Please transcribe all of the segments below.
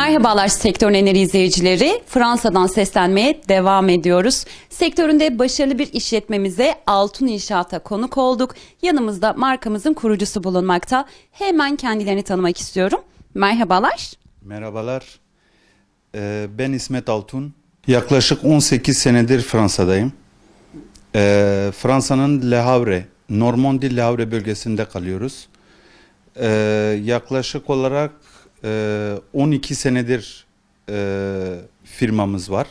Merhabalar Sektör Neneri izleyicileri. Fransa'dan seslenmeye devam ediyoruz. Sektöründe başarılı bir işletmemize Altun İnşaat'a konuk olduk. Yanımızda markamızın kurucusu bulunmakta. Hemen kendilerini tanımak istiyorum. Merhabalar. Merhabalar. Ee, ben İsmet Altun. Yaklaşık 18 senedir Fransa'dayım. Ee, Fransa'nın Le Havre, Normandie Le Havre bölgesinde kalıyoruz. Ee, yaklaşık olarak 12 ee, senedir e, firmamız var.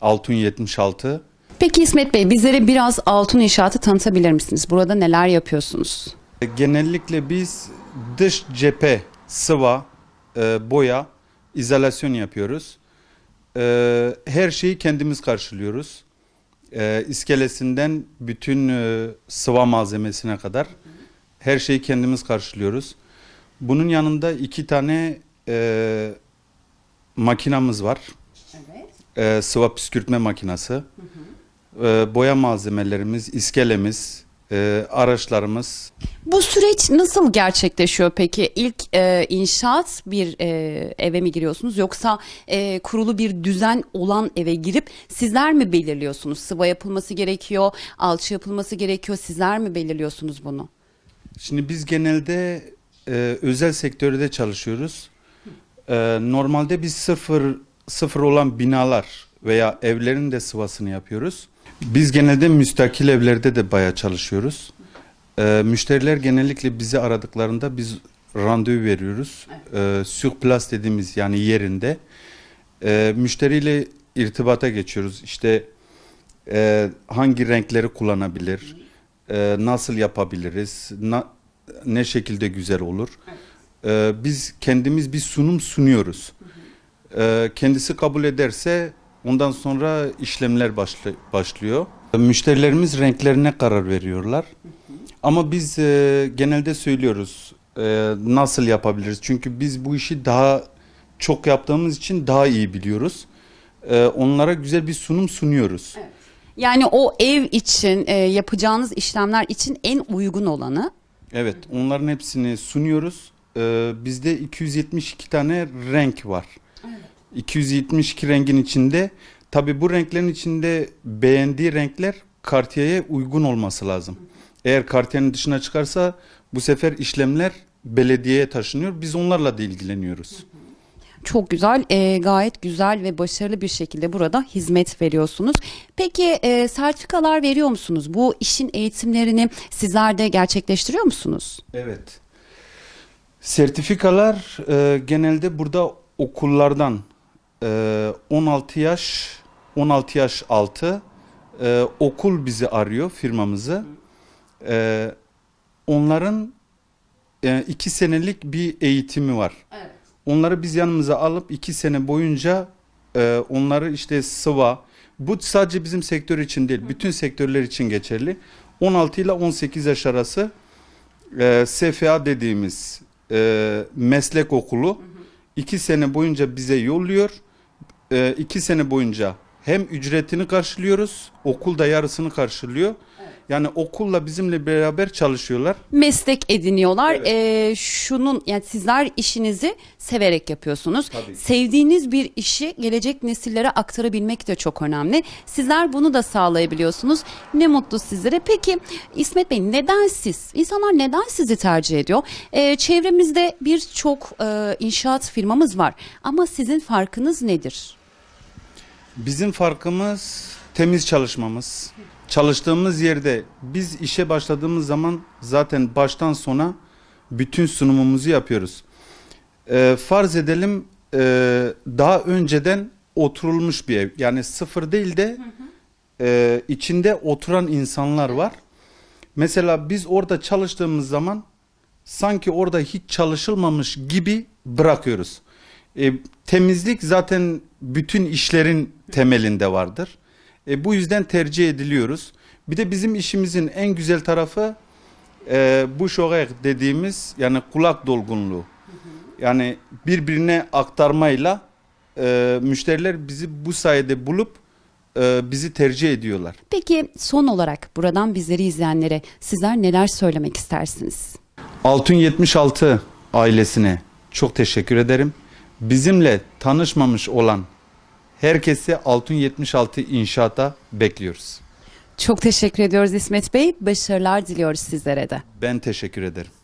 Altun 76. Peki İsmet Bey bizlere biraz altın inşaatı tanıtabilir misiniz? Burada neler yapıyorsunuz? E, genellikle biz dış cephe, sıva, e, boya, izolasyon yapıyoruz. Her şeyi kendimiz karşılıyoruz. İskelesinden bütün sıva malzemesine kadar her şeyi kendimiz karşılıyoruz. Bunun yanında iki tane e, makinamız var. Evet. E, sıva püskürtme makinası. Hı hı. E, boya malzemelerimiz, iskelemiz, e, araçlarımız. Bu süreç nasıl gerçekleşiyor peki? İlk e, inşaat bir e, eve mi giriyorsunuz yoksa e, kurulu bir düzen olan eve girip sizler mi belirliyorsunuz? Sıva yapılması gerekiyor, alçı yapılması gerekiyor sizler mi belirliyorsunuz bunu? Şimdi biz genelde e, özel sektörde çalışıyoruz. E, normalde biz sıfır, sıfır olan binalar veya evlerin de sıvasını yapıyoruz. Biz genelde müstakil evlerde de baya çalışıyoruz. E, müşteriler genellikle bizi aradıklarında biz randevu veriyoruz. E, sürplas dediğimiz yani yerinde. E, müşteriyle irtibata geçiyoruz. İşte e, hangi renkleri kullanabilir, e, nasıl yapabiliriz, na, ne şekilde güzel olur? Evet. biz kendimiz bir sunum sunuyoruz. Hı ee, kendisi kabul ederse ondan sonra işlemler başlı başlıyor. Müşterilerimiz renklerine karar veriyorlar. Ama biz e, genelde söylüyoruz e, nasıl yapabiliriz? Çünkü biz bu işi daha çok yaptığımız için daha iyi biliyoruz. E, onlara güzel bir sunum sunuyoruz. Evet. Yani o ev için e, yapacağınız işlemler için en uygun olanı Evet onların hepsini sunuyoruz. Ee, bizde 272 tane renk var. Evet. 272 rengin içinde tabi bu renklerin içinde beğendiği renkler Cartier'e uygun olması lazım. Eğer Cartier'in dışına çıkarsa bu sefer işlemler belediyeye taşınıyor. Biz onlarla da ilgileniyoruz. Hı hı çok güzel, e, gayet güzel ve başarılı bir şekilde burada hizmet veriyorsunuz. Peki e, sertifikalar veriyor musunuz? Bu işin eğitimlerini sizler de gerçekleştiriyor musunuz? Evet. Sertifikalar e, genelde burada okullardan e, 16 yaş 16 yaş altı e, okul bizi arıyor firmamızı. E, onların e, iki senelik bir eğitimi var. Evet. Onları biz yanımıza alıp iki sene boyunca e, onları işte sıva, bu sadece bizim sektör için değil, bütün sektörler için geçerli. 16 ile 18 yaş arası e, SFA dediğimiz e, meslek okulu iki sene boyunca bize yolluyor. 2 e, sene boyunca hem ücretini karşılıyoruz, okul da yarısını karşılıyor. Yani okulla bizimle beraber çalışıyorlar. Meslek ediniyorlar. Evet. Ee, şunun yani sizler işinizi severek yapıyorsunuz. Tabii. Sevdiğiniz bir işi gelecek nesillere aktarabilmek de çok önemli. Sizler bunu da sağlayabiliyorsunuz. Ne mutlu sizlere. Peki İsmet Bey neden siz? İnsanlar neden sizi tercih ediyor? Ee, çevremizde birçok e, inşaat firmamız var. Ama sizin farkınız nedir? Bizim farkımız temiz çalışmamız. Çalıştığımız yerde biz işe başladığımız zaman zaten baştan sona bütün sunumumuzu yapıyoruz. Ee, farz edelim e, daha önceden oturulmuş bir ev. Yani sıfır değil de E, içinde oturan insanlar var. Mesela biz orada çalıştığımız zaman sanki orada hiç çalışılmamış gibi bırakıyoruz. E, temizlik zaten bütün işlerin temelinde vardır. E, bu yüzden tercih ediliyoruz. Bir de bizim işimizin en güzel tarafı e, bu şogek dediğimiz yani kulak dolgunluğu. Yani birbirine aktarmayla e, müşteriler bizi bu sayede bulup e, bizi tercih ediyorlar. Peki son olarak buradan bizleri izleyenlere sizler neler söylemek istersiniz? Altın 76 ailesine çok teşekkür ederim bizimle tanışmamış olan herkesi Altun 76 inşaata bekliyoruz. Çok teşekkür ediyoruz İsmet Bey. Başarılar diliyoruz sizlere de. Ben teşekkür ederim.